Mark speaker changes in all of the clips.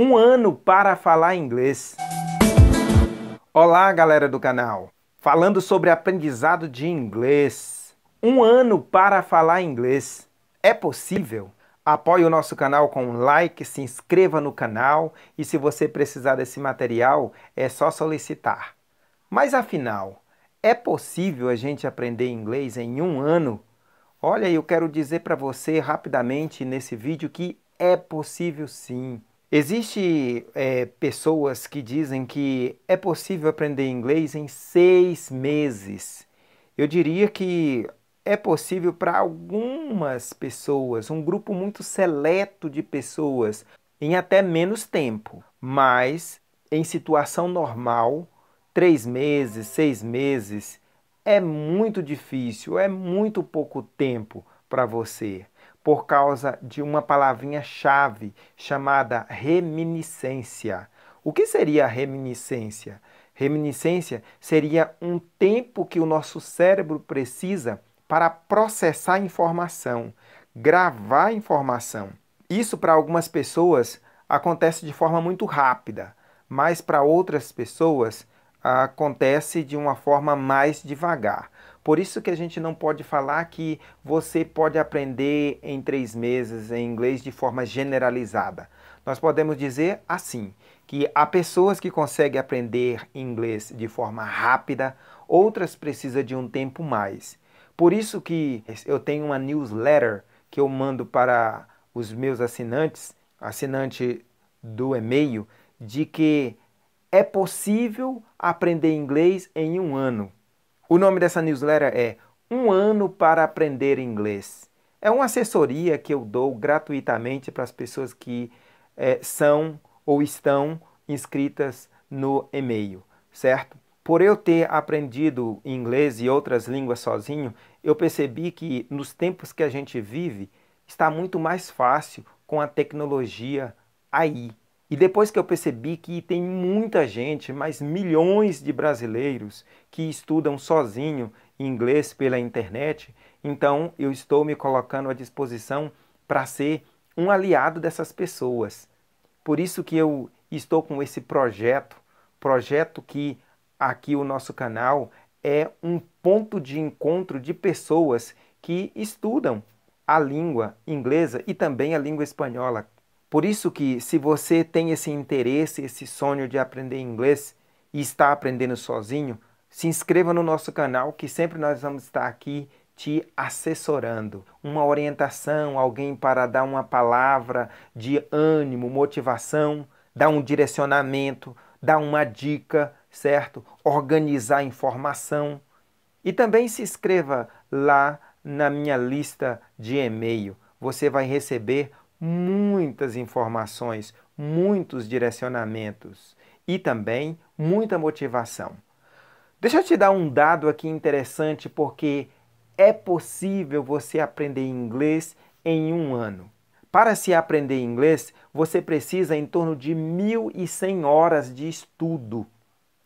Speaker 1: Um ano para falar inglês. Olá, galera do canal. Falando sobre aprendizado de inglês. Um ano para falar inglês. É possível? Apoie o nosso canal com um like, se inscreva no canal e se você precisar desse material, é só solicitar. Mas afinal, é possível a gente aprender inglês em um ano? Olha, eu quero dizer para você rapidamente nesse vídeo que é possível sim. Existem é, pessoas que dizem que é possível aprender inglês em seis meses. Eu diria que é possível para algumas pessoas, um grupo muito seleto de pessoas, em até menos tempo. Mas em situação normal, três meses, seis meses, é muito difícil, é muito pouco tempo para você por causa de uma palavrinha-chave chamada reminiscência. O que seria reminiscência? Reminiscência seria um tempo que o nosso cérebro precisa para processar informação, gravar informação. Isso para algumas pessoas acontece de forma muito rápida, mas para outras pessoas acontece de uma forma mais devagar. Por isso que a gente não pode falar que você pode aprender em três meses em inglês de forma generalizada. Nós podemos dizer assim, que há pessoas que conseguem aprender inglês de forma rápida, outras precisam de um tempo mais. Por isso que eu tenho uma newsletter que eu mando para os meus assinantes, assinante do e-mail, de que é possível aprender inglês em um ano. O nome dessa newsletter é Um Ano para Aprender Inglês. É uma assessoria que eu dou gratuitamente para as pessoas que é, são ou estão inscritas no e-mail, certo? Por eu ter aprendido inglês e outras línguas sozinho, eu percebi que nos tempos que a gente vive está muito mais fácil com a tecnologia aí. E depois que eu percebi que tem muita gente, mas milhões de brasileiros que estudam sozinho inglês pela internet, então eu estou me colocando à disposição para ser um aliado dessas pessoas. Por isso que eu estou com esse projeto, projeto que aqui o nosso canal é um ponto de encontro de pessoas que estudam a língua inglesa e também a língua espanhola. Por isso que se você tem esse interesse, esse sonho de aprender inglês e está aprendendo sozinho, se inscreva no nosso canal que sempre nós vamos estar aqui te assessorando, uma orientação, alguém para dar uma palavra de ânimo, motivação, dar um direcionamento, dar uma dica, certo? Organizar informação. E também se inscreva lá na minha lista de e-mail. Você vai receber muitas informações, muitos direcionamentos e também muita motivação. Deixa eu te dar um dado aqui interessante, porque é possível você aprender inglês em um ano. Para se aprender inglês, você precisa em torno de 1.100 horas de estudo,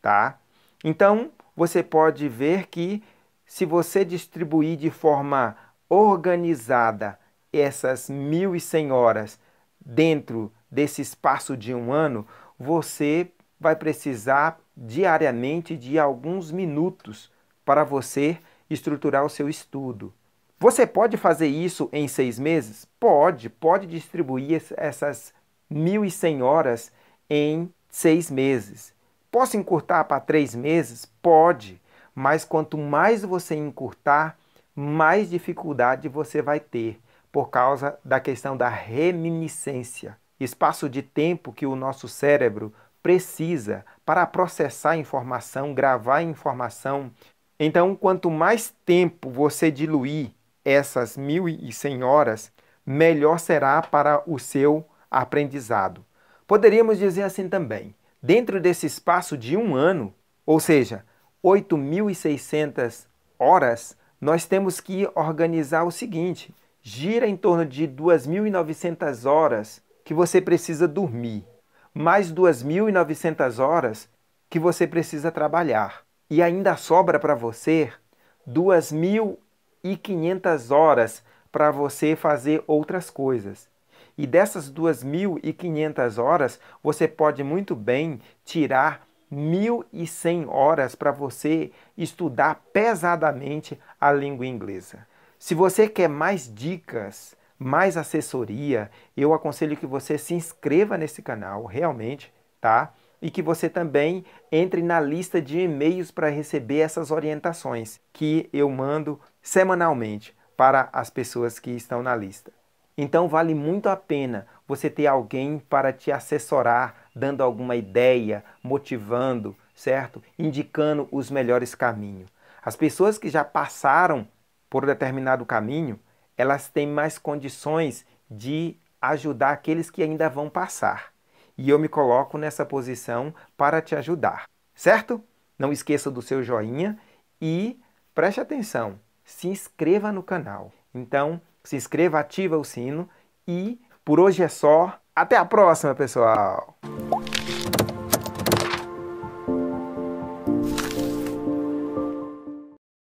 Speaker 1: tá? Então, você pode ver que se você distribuir de forma organizada essas 1.100 horas dentro desse espaço de um ano, você vai precisar diariamente de alguns minutos para você estruturar o seu estudo. Você pode fazer isso em seis meses? Pode, pode distribuir essas 1.100 horas em seis meses. Posso encurtar para três meses? Pode, mas quanto mais você encurtar, mais dificuldade você vai ter por causa da questão da reminiscência, espaço de tempo que o nosso cérebro precisa para processar informação, gravar informação. Então, quanto mais tempo você diluir essas 1.100 horas, melhor será para o seu aprendizado. Poderíamos dizer assim também, dentro desse espaço de um ano, ou seja, 8.600 horas, nós temos que organizar o seguinte: gira em torno de 2.900 horas que você precisa dormir, mais 2.900 horas que você precisa trabalhar. E ainda sobra para você 2.500 horas para você fazer outras coisas. E dessas 2.500 horas, você pode muito bem tirar 1.100 horas para você estudar pesadamente a língua inglesa. Se você quer mais dicas, mais assessoria, eu aconselho que você se inscreva nesse canal, realmente, tá? E que você também entre na lista de e-mails para receber essas orientações que eu mando semanalmente para as pessoas que estão na lista. Então vale muito a pena você ter alguém para te assessorar, dando alguma ideia, motivando, certo? Indicando os melhores caminhos. As pessoas que já passaram por determinado caminho, elas têm mais condições de ajudar aqueles que ainda vão passar. E eu me coloco nessa posição para te ajudar, certo? Não esqueça do seu joinha e preste atenção, se inscreva no canal. Então, se inscreva, ativa o sino e por hoje é só. Até a próxima, pessoal!